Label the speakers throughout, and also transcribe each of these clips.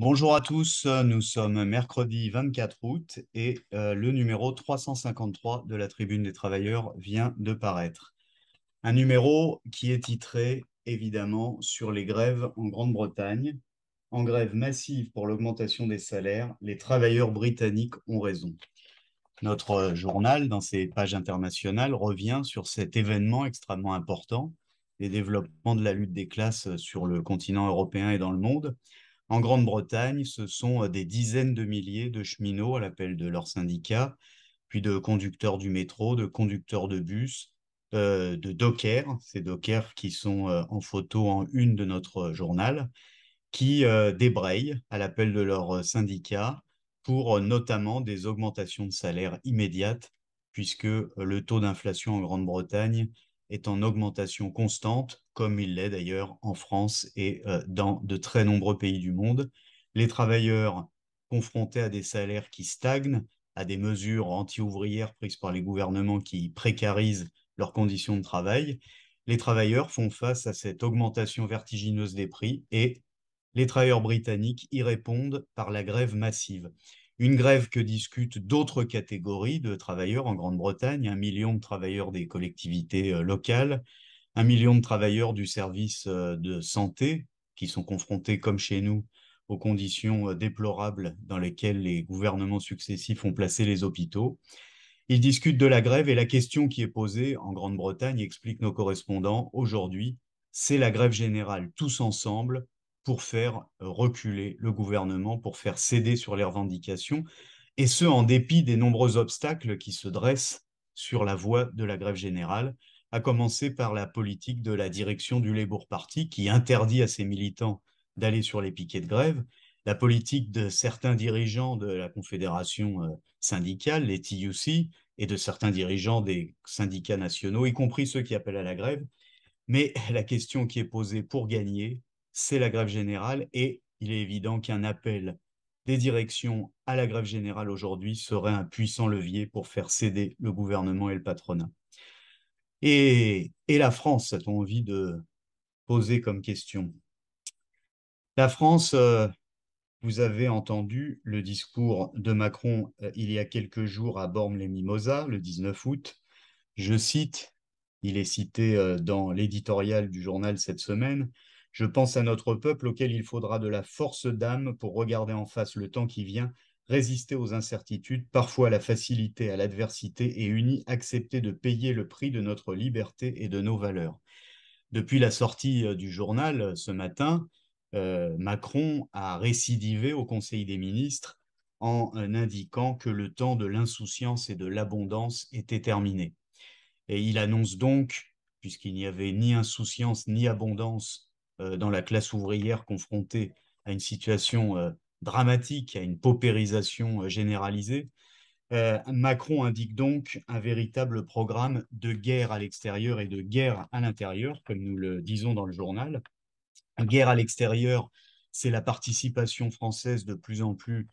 Speaker 1: Bonjour à tous, nous sommes mercredi 24 août et euh, le numéro 353 de la Tribune des Travailleurs vient de paraître. Un numéro qui est titré évidemment sur les grèves en Grande-Bretagne. En grève massive pour l'augmentation des salaires, les travailleurs britanniques ont raison. Notre euh, journal, dans ses pages internationales, revient sur cet événement extrêmement important, les développements de la lutte des classes sur le continent européen et dans le monde, en Grande-Bretagne, ce sont euh, des dizaines de milliers de cheminots à l'appel de leur syndicat, puis de conducteurs du métro, de conducteurs de bus, euh, de dockers, ces dockers qui sont euh, en photo en une de notre journal, qui débrayent à l'appel de leur syndicat pour notamment des augmentations de salaire immédiates, puisque le taux d'inflation en Grande-Bretagne est en augmentation constante, comme il l'est d'ailleurs en France et euh, dans de très nombreux pays du monde. Les travailleurs confrontés à des salaires qui stagnent, à des mesures anti-ouvrières prises par les gouvernements qui précarisent leurs conditions de travail, les travailleurs font face à cette augmentation vertigineuse des prix et les travailleurs britanniques y répondent par la grève massive. Une grève que discutent d'autres catégories de travailleurs en Grande-Bretagne, un million de travailleurs des collectivités euh, locales, un million de travailleurs du service euh, de santé qui sont confrontés, comme chez nous, aux conditions euh, déplorables dans lesquelles les gouvernements successifs ont placé les hôpitaux. Ils discutent de la grève et la question qui est posée en Grande-Bretagne, explique nos correspondants aujourd'hui, c'est la grève générale tous ensemble pour faire euh, reculer le gouvernement, pour faire céder sur les revendications, et ce, en dépit des nombreux obstacles qui se dressent sur la voie de la grève générale, à commencer par la politique de la direction du Labour Party, qui interdit à ses militants d'aller sur les piquets de grève, la politique de certains dirigeants de la confédération euh, syndicale, les TUC, et de certains dirigeants des syndicats nationaux, y compris ceux qui appellent à la grève. Mais la question qui est posée pour gagner, c'est la grève générale et il est évident qu'un appel des directions à la grève générale aujourd'hui serait un puissant levier pour faire céder le gouvernement et le patronat. Et, la France, a envie de poser comme question La France, euh, vous avez entendu le discours de Macron euh, il y a quelques jours à Bormes-les-Mimosas, le 19 août. Je cite, il est cité euh, dans l'éditorial du journal cette semaine, je pense à notre peuple auquel il faudra de la force d'âme pour regarder en face le temps qui vient, résister aux incertitudes, parfois à la facilité, à l'adversité, et unis, accepter de payer le prix de notre liberté et de nos valeurs. Depuis la sortie euh, du journal euh, ce matin, euh, Macron a récidivé au Conseil des ministres en indiquant que le temps de l'insouciance et de l'abondance était terminé. Et il annonce donc, puisqu'il n'y avait ni insouciance ni abondance euh, dans la classe ouvrière confrontée à une situation euh, dramatique, à une paupérisation euh, généralisée. Macron indique donc un véritable programme de guerre à l'extérieur et de guerre à l'intérieur, comme nous le disons dans le journal. Guerre à l'extérieur, c'est la participation française de plus en plus,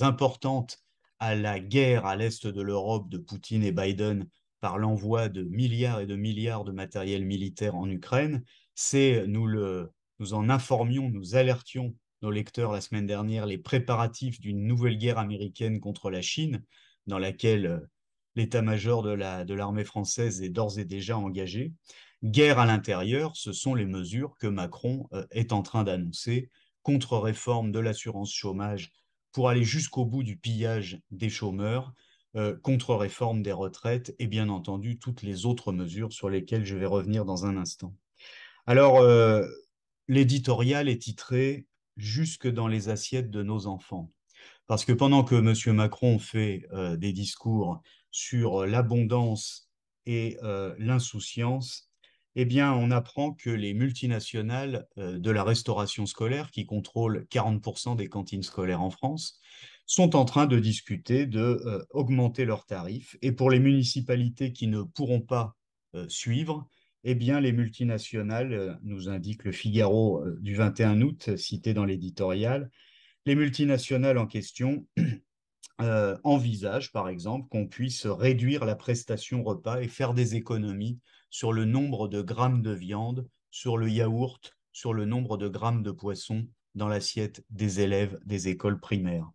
Speaker 1: importante à la guerre à l'est de l'Europe de Poutine et Biden par l'envoi de milliards et de milliards de matériel militaire en Ukraine. C'est, nous, le, nous en informions, nous alertions nos lecteurs la semaine dernière, les préparatifs d'une nouvelle guerre américaine contre la Chine, dans laquelle euh, l'état-major de, de l'armée française est d'ores et déjà engagé. Guerre à l'intérieur, ce sont les mesures que Macron euh, est en train d'annoncer, contre-réforme de l'assurance chômage pour aller jusqu'au bout du pillage des chômeurs, euh, contre-réforme des retraites et bien entendu toutes les autres mesures sur lesquelles je vais revenir dans un instant. Alors, euh, l'éditorial est titré Jusque dans les assiettes de nos enfants. Parce que pendant que M. Macron fait euh, des discours sur l'abondance et l'insouciance, eh bien, on apprend que les multinationales de la restauration scolaire, qui contrôlent 40% des cantines scolaires en France, sont en train de discuter de euh, augmenter leurs tarifs. Et pour les municipalités qui ne pourront pas euh, suivre, eh bien, les multinationales, euh, nous indique le Figaro du 21 août, cité dans l'éditorial, les multinationales en question envisagent, par exemple, qu'on puisse réduire la prestation repas et faire des économies sur le nombre de grammes de viande, sur le yaourt, sur le nombre de grammes de poisson dans l'assiette des élèves des écoles primaires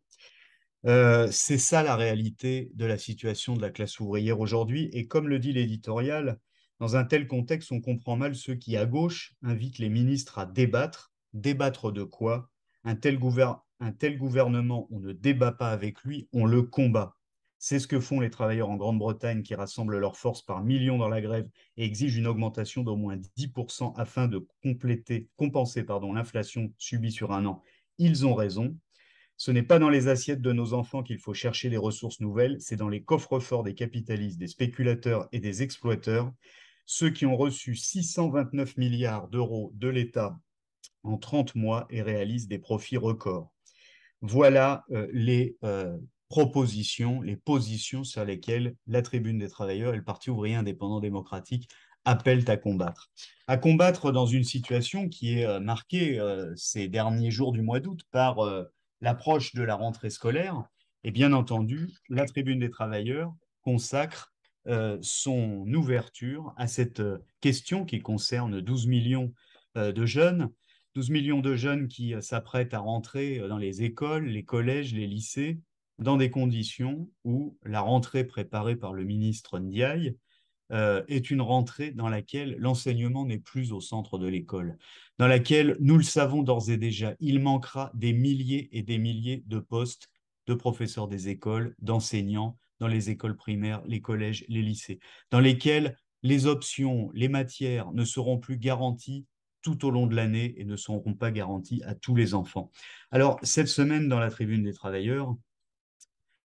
Speaker 1: c'est ça la réalité de la situation de la classe ouvrière aujourd'hui. Et comme le dit l'éditorial, dans un tel contexte, on comprend mal ceux qui, à gauche, invitent les ministres à débattre. Débattre de quoi un tel, gouvernement, on ne débat pas avec lui, on le combat. C'est ce que font les travailleurs en Grande-Bretagne qui rassemblent leurs forces par millions dans la grève et exigent une augmentation d'au moins 10% afin de compléter, compenser l'inflation subie sur un an. Ils ont raison, ce n'est pas dans les assiettes de nos enfants qu'il faut chercher les ressources nouvelles, c'est dans les coffres forts des capitalistes, des spéculateurs et des exploiteurs, ceux qui ont reçu 629 milliards d'euros de l'État en 30 mois et réalisent des profits records. Voilà euh, les euh, propositions, les positions sur lesquelles la Tribune des travailleurs et le Parti ouvrier indépendant démocratique appellent à combattre. À combattre dans une situation qui est euh, marquée ces derniers jours du mois d'août par l'approche de la rentrée scolaire. Et bien entendu, la tribune des travailleurs consacre euh, son ouverture à cette euh, question qui concerne 12 millions euh, de jeunes, 12 millions de jeunes qui s'apprêtent à rentrer dans les écoles, les collèges, les lycées, dans des conditions où la rentrée préparée par le ministre Ndiaye euh, est une rentrée dans laquelle l'enseignement n'est plus au centre de l'école, dans laquelle, nous le savons d'ores et déjà, il manquera des milliers et des milliers de postes de professeurs des écoles, d'enseignants dans les écoles primaires, les collèges, les lycées, dans lesquels les options, les matières ne seront plus garanties tout au long de l'année et ne seront pas garanties à tous les enfants. Alors, cette semaine, dans la tribune des travailleurs,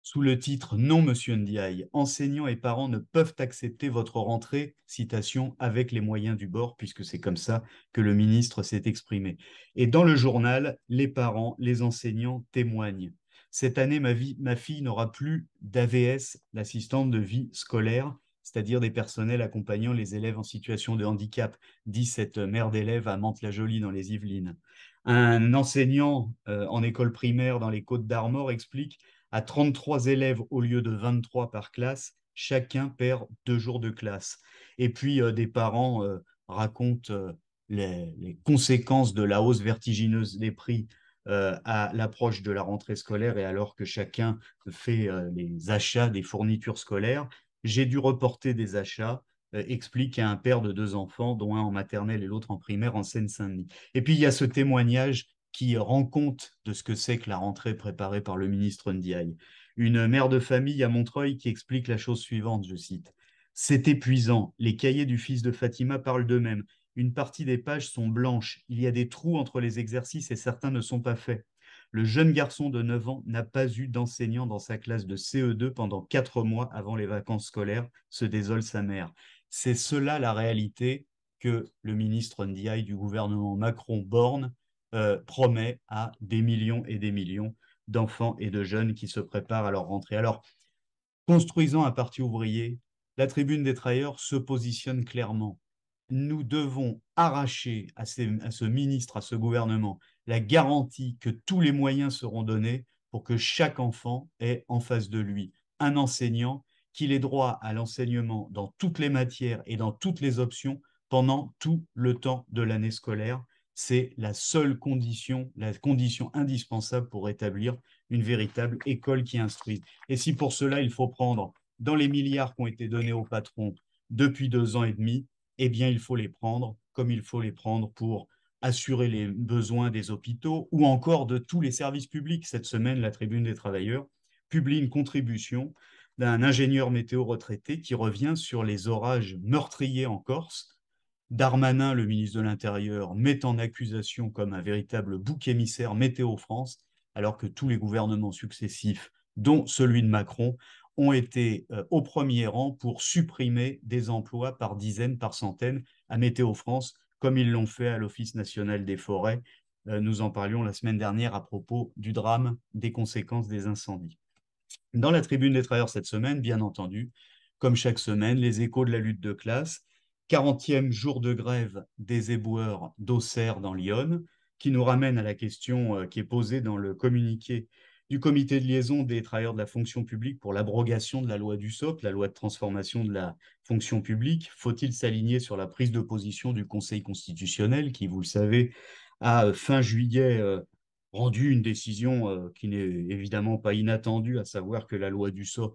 Speaker 1: sous le titre Non, monsieur Ndiaye, enseignants et parents ne peuvent accepter votre rentrée, citation, avec les moyens du bord, puisque c'est comme ça que le ministre s'est exprimé. Et dans le journal, les parents, les enseignants témoignent. Cette année, ma, fille n'aura plus d'AVS, l'assistante de vie scolaire, c'est-à-dire des personnels accompagnant les élèves en situation de handicap, dit cette mère d'élèves à Mantes-la-Jolie dans les Yvelines. Un enseignant euh, en école primaire dans les Côtes d'Armor explique à 33 élèves au lieu de 23 par classe, chacun perd deux jours de classe. Et puis, euh, des parents euh, racontent euh, les, conséquences de la hausse vertigineuse des prix à l'approche de la rentrée scolaire et alors que chacun fait les achats des fournitures scolaires. J'ai dû reporter des achats, explique un père de deux enfants, dont un en maternelle et l'autre en primaire en Seine-Saint-Denis. Et puis, il y a ce témoignage qui rend compte de ce que c'est que la rentrée préparée par le ministre Ndiaye. Une mère de famille à Montreuil qui explique la chose suivante, je cite. C'est épuisant. Les cahiers du fils de Fatima parlent d'eux-mêmes. Une partie des pages sont blanches. Il y a des trous entre les exercices et certains ne sont pas faits. Le jeune garçon de 9 ans n'a pas eu d'enseignant dans sa classe de CE2 pendant 4 mois avant les vacances scolaires, se désole sa mère. C'est cela la réalité que le ministre Ndiaye du gouvernement Macron-Borne euh, promet à des millions et des millions d'enfants et de jeunes qui se préparent à leur rentrée. Alors, construisant un parti ouvrier, la tribune des travailleurs se positionne clairement. Nous devons arracher à, à ce ministre, à ce gouvernement, la garantie que tous les moyens seront donnés pour que chaque enfant ait en face de lui un enseignant, qu'il ait droit à l'enseignement dans toutes les matières et dans toutes les options pendant tout le temps de l'année scolaire c'est la seule condition, la condition indispensable pour établir une véritable école qui instruise. Et si pour cela, il faut prendre dans les milliards qui ont été donnés aux patrons depuis deux ans et demi, eh bien, il faut les prendre comme il faut les prendre pour assurer les besoins des hôpitaux ou encore de tous les services publics. Cette semaine, la Tribune des travailleurs publie une contribution d'un ingénieur météo retraité qui revient sur les orages meurtriers en Corse Darmanin, le ministre de l'Intérieur, met en accusation comme un véritable bouc émissaire Météo France, alors que tous les gouvernements successifs, dont celui de Macron, ont été euh, au premier rang pour supprimer des emplois par dizaines, par centaines à Météo France, comme ils l'ont fait à l'Office national des forêts. Euh, nous en parlions la semaine dernière à propos du drame des conséquences des incendies. Dans la tribune des travailleurs cette semaine, bien entendu, comme chaque semaine, les échos de la lutte de classe, 40e jour de grève des éboueurs d'Auxerre dans l'Yonne, qui nous ramène à la question euh, qui est posée dans le communiqué du comité de liaison des travailleurs de la fonction publique pour l'abrogation de la loi du SOC, la loi de transformation de la fonction publique. Faut-il s'aligner sur la prise de position du Conseil constitutionnel qui, vous le savez, a euh, fin juillet euh, rendu une décision qui n'est évidemment pas inattendue, à savoir que la loi du socle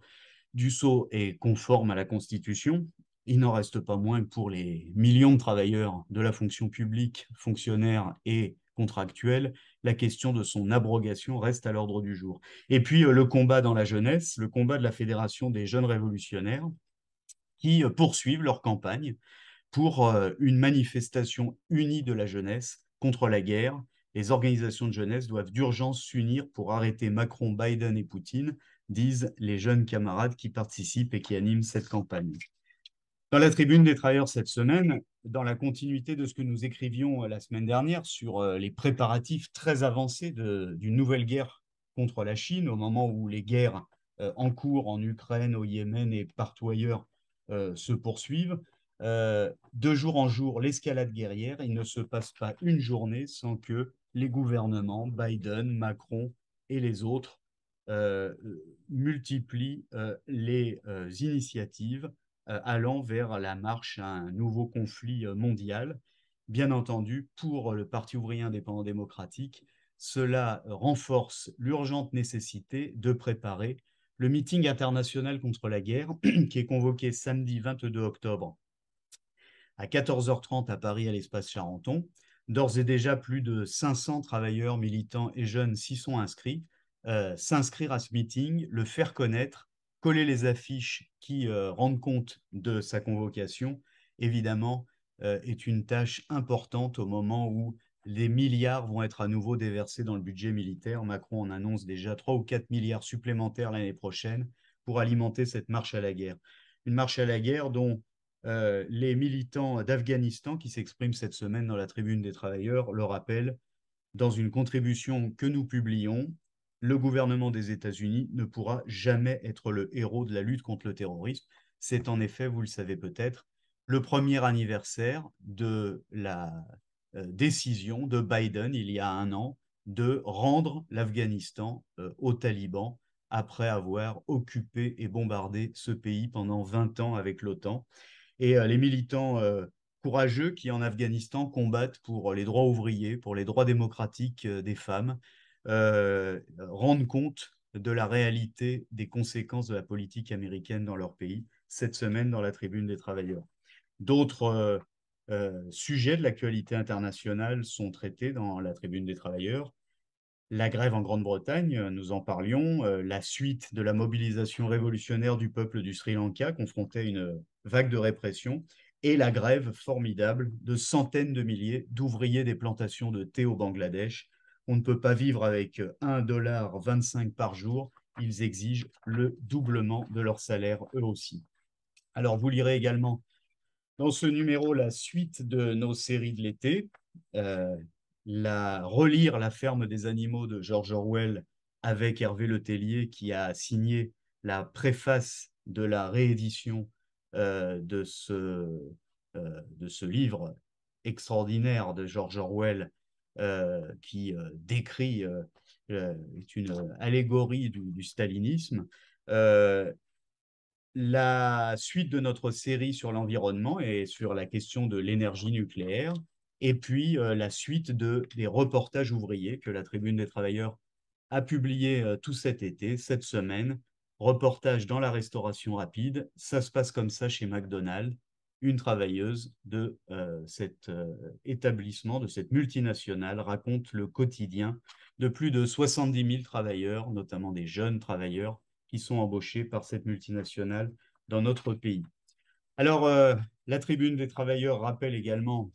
Speaker 1: est conforme à la Constitution. Il n'en reste pas moins pour les millions de travailleurs de la fonction publique, fonctionnaires et contractuels, la question de son abrogation reste à l'ordre du jour. Et puis euh, le combat dans la jeunesse, le combat de la Fédération des jeunes révolutionnaires, qui euh, poursuivent leur campagne pour euh, une manifestation unie de la jeunesse contre la guerre. Les organisations de jeunesse doivent d'urgence s'unir pour arrêter Macron, Biden et Poutine, disent les jeunes camarades qui participent et qui animent cette campagne. Dans la tribune des travailleurs cette semaine, dans la continuité de ce que nous écrivions euh, la semaine dernière sur euh, les préparatifs très avancés d'une nouvelle guerre contre la Chine, au moment où les guerres euh, en cours en Ukraine, au Yémen et partout ailleurs se poursuivent, de jour en jour, l'escalade guerrière, il ne se passe pas une journée sans que les gouvernements, Biden, Macron et les autres, multiplient les initiatives euh, allant vers la marche à un nouveau conflit euh, mondial. Bien entendu, pour le Parti ouvrier indépendant démocratique, cela euh, renforce l'urgente nécessité de préparer le meeting international contre la guerre qui est convoqué samedi 22 octobre à 14h30 à Paris à l'espace Charenton. D'ores et déjà, plus de 500 travailleurs, militants et jeunes s'y sont inscrits. S'inscrire à ce meeting, le faire connaître, coller les affiches qui euh, rendent compte de sa convocation, évidemment, euh, est une tâche importante au moment où les milliards vont être à nouveau déversés dans le budget militaire. Macron en annonce déjà 3 ou 4 milliards supplémentaires l'année prochaine pour alimenter cette marche à la guerre. Une marche à la guerre dont euh, les militants d'Afghanistan qui s'expriment cette semaine dans la tribune des travailleurs le rappellent dans une contribution que nous publions le gouvernement des États-Unis ne pourra jamais être le héros de la lutte contre le terrorisme. C'est en effet, vous le savez peut-être, le premier anniversaire de la euh, décision de Biden il y a un an de rendre l'Afghanistan euh, aux talibans après avoir occupé et bombardé ce pays pendant 20 ans avec l'OTAN. Et euh, les militants courageux qui en Afghanistan combattent pour les droits ouvriers, pour les droits démocratiques des femmes, euh, rendent compte de la réalité des conséquences de la politique américaine dans leur pays, cette semaine dans la Tribune des Travailleurs. D'autres euh, euh, sujets de l'actualité internationale sont traités dans la Tribune des Travailleurs. La grève en Grande-Bretagne, nous en parlions, la suite de la mobilisation révolutionnaire du peuple du Sri Lanka, confronté à une vague de répression, et la grève formidable de centaines de milliers d'ouvriers des plantations de thé au Bangladesh, on ne peut pas vivre avec 1,25$ euh, par jour. Ils exigent le doublement de leur salaire eux aussi. Alors, vous lirez également dans ce numéro la suite de nos séries de l'été. Euh, la, relire La ferme des animaux de George Orwell avec Hervé Letellier qui a signé la préface de la réédition euh, de, ce, de ce livre extraordinaire de George Orwell euh, qui euh, décrit, euh, est une allégorie du, stalinisme. la suite de notre série sur l'environnement et sur la question de l'énergie nucléaire, et puis la suite de, des reportages ouvriers que la Tribune des Travailleurs a publié tout cet été, cette semaine. Reportage dans la restauration rapide. Ça se passe comme ça chez McDonald's une travailleuse de euh, cet euh, établissement, de cette multinationale, raconte le quotidien de plus de 70 000 travailleurs, notamment des jeunes travailleurs, qui sont embauchés par cette multinationale dans notre pays. Alors, euh, la tribune des travailleurs rappelle également,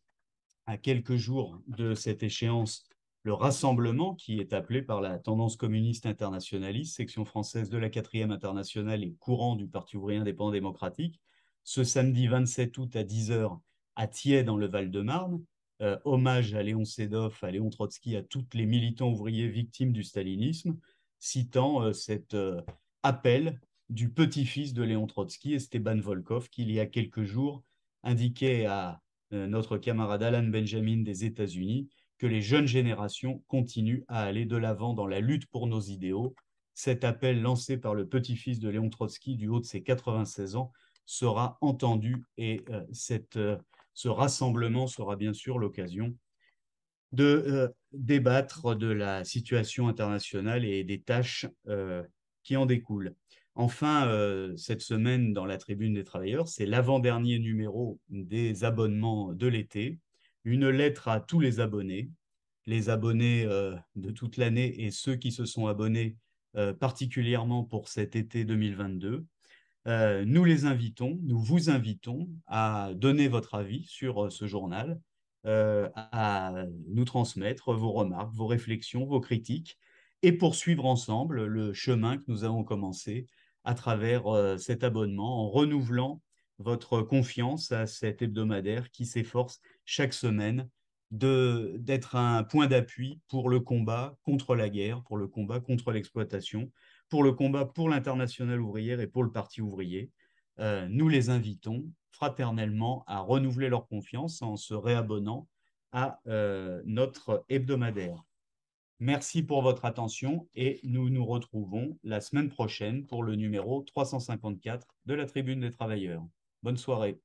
Speaker 1: à quelques jours de cette échéance, le rassemblement qui est appelé par la tendance communiste internationaliste, section française de la quatrième internationale et courant du Parti ouvrier indépendant démocratique, ce samedi 27 août à 10h à Thiers dans le Val-de-Marne. Euh, hommage à Léon Sedov, à Léon Trotsky, à toutes les militants ouvriers victimes du stalinisme, citant euh, cet euh, appel du petit-fils de Léon Trotsky, Esteban Volkov, qui il y a quelques jours indiquait à notre camarade Alan Benjamin des États-Unis que les jeunes générations continuent à aller de l'avant dans la lutte pour nos idéaux. Cet appel lancé par le petit-fils de Léon Trotsky du haut de ses 96 ans sera entendu et euh, euh, ce rassemblement sera bien sûr l'occasion de euh, débattre de la situation internationale et des tâches qui en découlent. Enfin, cette semaine, dans la tribune des travailleurs, c'est l'avant-dernier numéro des abonnements de l'été, une lettre à tous les abonnés, les abonnés de toute l'année et ceux qui se sont abonnés particulièrement pour cet été 2022. Euh, nous les invitons, nous vous invitons à donner votre avis sur euh, ce journal, euh, à nous transmettre vos remarques, vos réflexions, vos critiques et poursuivre ensemble le chemin que nous avons commencé à travers cet abonnement en renouvelant votre confiance à cet hebdomadaire qui s'efforce chaque semaine d'être un point d'appui pour le combat contre la guerre, pour le combat contre l'exploitation, pour le combat pour l'international ouvrière et pour le parti ouvrier. Euh, nous les invitons fraternellement à renouveler leur confiance en se réabonnant à euh, notre hebdomadaire. Merci pour votre attention et nous nous retrouvons la semaine prochaine pour le numéro 354 de la Tribune des Travailleurs. Bonne soirée.